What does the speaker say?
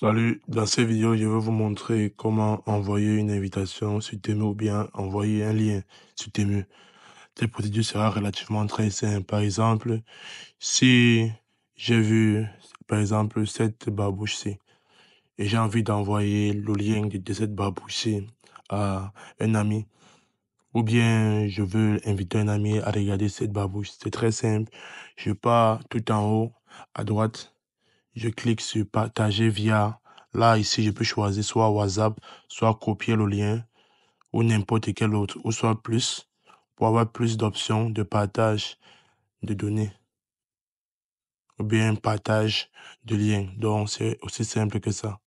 Salut, dans cette vidéo, je vais vous montrer comment envoyer une invitation sur Temu ou bien envoyer un lien sur Temu. Cette procédure sera relativement très simple. Par exemple, si j'ai vu, par exemple, cette babouche-ci et j'ai envie d'envoyer le lien de, cette babouche-ci à un ami, ou bien je veux inviter un ami à regarder cette babouche, c'est très simple. Je pars tout en haut, à droite, je clique sur partager via. Là, ici, je peux choisir soit WhatsApp, soit copier le lien ou n'importe quel autre, ou soit plus, pour avoir plus d'options de partage de données ou bien partage de liens. Donc, c'est aussi simple que ça.